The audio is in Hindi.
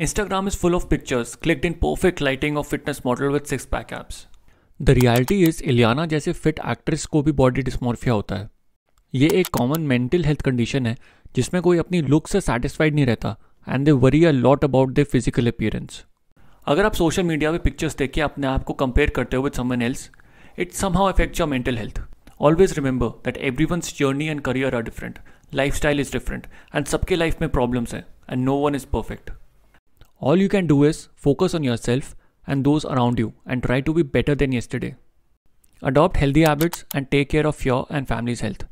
Instagram is full of pictures clicked in perfect lighting of fitness model with six pack abs the reality is Ileana जैसे फिट एक्ट्रेस को भी बॉडी dysmorphia होता है ये एक कॉमन मेंटल हेल्थ कंडीशन है जिसमें कोई अपनी लुक से सेटिस्फाइड नहीं रहता and they worry a lot about their physical appearance अगर आप सोशल मीडिया पे पिक्चर्स देख के अपने आप को कंपेयर करते हो with someone else it somehow affect your mental health always remember that everyone's journey and career are different lifestyle is different and सबके लाइफ में प्रॉब्लम्स हैं and no one is perfect All you can do is focus on yourself and those around you and try to be better than yesterday. Adopt healthy habits and take care of your and family's health.